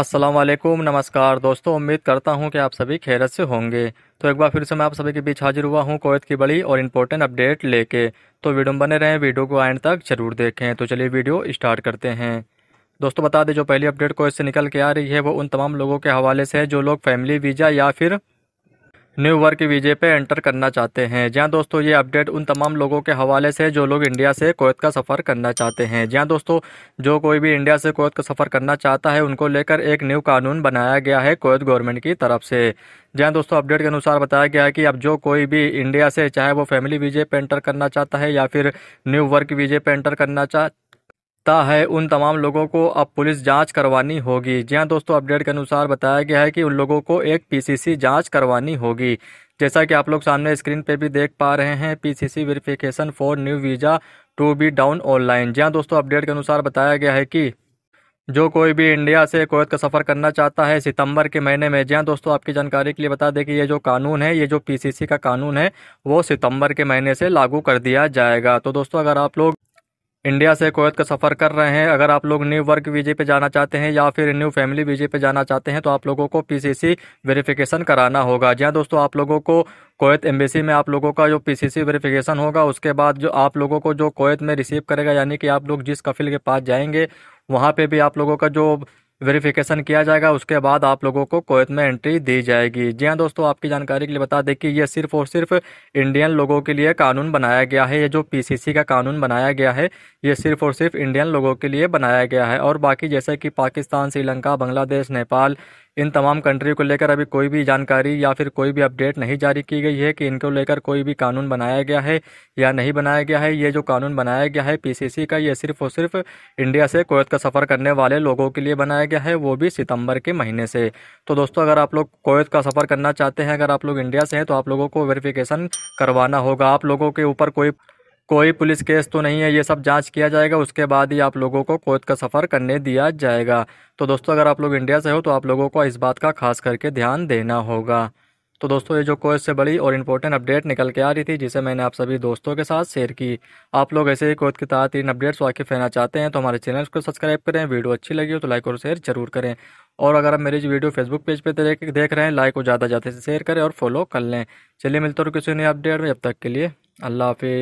अस्सलाम वालेकुम नमस्कार दोस्तों उम्मीद करता हूं कि आप सभी खैरत से होंगे तो एक बार फिर से मैं आप सभी के बीच हाजिर हुआ हूं कोवैत की बड़ी और इम्पोर्टेंट अपडेट लेके तो वीडियो में बने रहें वीडियो को एंड तक जरूर देखें तो चलिए वीडियो स्टार्ट करते हैं दोस्तों बता दें जो पहली अपडेट कोवैत से निकल के आ रही है वो उन तमाम लोगों के हवाले से है जो लोग फैमिली वीज़ा या फिर न्यू वर्क वीजे पे एंटर करना चाहते हैं जहाँ दोस्तों ये अपडेट उन तमाम लोगों के हवाले से जो लोग इंडिया से कोत का सफ़र करना चाहते हैं जहाँ दोस्तों जो कोई भी इंडिया से कोत का सफ़र करना चाहता है उनको लेकर एक न्यू कानून बनाया गया है कोत गवर्नमेंट की तरफ से जहाँ दोस्तों अपडेट के अनुसार बताया गया है कि अब जो कोई भी इंडिया से चाहे वो फैमिली वीजे पर एंटर करना चाहता है या फिर न्यू वर्क वीजे पर एंटर करना चाह सकता है उन तमाम लोगों को अब पुलिस जांच करवानी होगी जी हाँ दोस्तों अपडेट के अनुसार बताया गया है कि उन लोगों को एक पीसीसी जांच करवानी होगी जैसा कि आप लोग सामने स्क्रीन पे भी देख पा रहे हैं PCC verification for new visa to be down online जी हाँ दोस्तों अपडेट के अनुसार बताया गया है कि जो कोई भी इंडिया से कोयत का सफ़र करना चाहता है सितंबर के महीने में जी हाँ दोस्तों आपकी जानकारी के लिए बता दें कि ये जो कानून है ये जो पीसीसी का कानून है वो सितंबर के महीने से लागू कर दिया जाएगा तो दोस्तों अगर आप लोग इंडिया से कोवैत का सफ़र कर रहे हैं अगर आप लोग न्यू वर्क वीजे पे जाना चाहते हैं या फिर न्यू फैमिली वीजे पे जाना चाहते हैं तो आप लोगों को पीसीसी वेरिफिकेशन कराना होगा जी दोस्तों आप लोगों को कोवैत एम्बेसी में आप लोगों का जो पीसीसी वेरिफिकेशन होगा उसके बाद जो आप लोगों को जो कोवैत में रिसीव करेगा यानी कि आप लोग जिस कफिल के पास जाएंगे वहाँ पे भी आप लोगों का जो वेरिफिकेशन किया जाएगा उसके बाद आप लोगों को कोयत में एंट्री दी जाएगी जी हाँ दोस्तों आपकी जानकारी के लिए बता दें कि ये सिर्फ और सिर्फ इंडियन लोगों के लिए कानून बनाया गया है ये जो पीसीसी का कानून बनाया गया है ये सिर्फ और सिर्फ इंडियन लोगों के लिए बनाया गया है और बाकी जैसे कि पाकिस्तान श्रीलंका बांग्लादेश नेपाल इन तमाम कंट्री को लेकर अभी कोई भी जानकारी या फिर कोई भी अपडेट नहीं जारी की गई है कि इनको लेकर कोई भी कानून बनाया गया है या नहीं बनाया गया है ये जो कानून बनाया गया है पीसीसी का ये सिर्फ और सिर्फ इंडिया से कोयत का सफ़र करने वाले लोगों के लिए बनाया गया है वो भी सितंबर के महीने से तो दोस्तों अगर आप लोग कोवैत का सफ़र करना चाहते हैं अगर आप लोग इंडिया से हैं तो आप लोगों को वेरिफिकेशन करवाना होगा आप लोगों के ऊपर कोई कोई पुलिस केस तो नहीं है ये सब जांच किया जाएगा उसके बाद ही आप लोगों को कोत का सफ़र करने दिया जाएगा तो दोस्तों अगर आप लोग इंडिया से हो तो आप लोगों को इस बात का खास करके ध्यान देना होगा तो दोस्तों ये जो कोई से बड़ी और इम्पोर्टेंट अपडेट निकल के आ रही थी जिसे मैंने आप सभी दोस्तों के साथ शेयर की आप लोग ऐसे ही कोच के इन अपडेट्स वाकई फैना चाहते हैं तो हमारे चैनल को सब्सक्राइब करें वीडियो अच्छी लगी हो तो लाइक और शेयर जरूर करें और अगर आप मेरी वीडियो फेसबुक पेज पर देख रहे हैं लाइक को ज़्यादा ज़्यादा से शेयर करें और फॉलो कर लें चलिए मिलते और किसी नई अपडेट में जब तक के लिए अल्लाह हाफिज़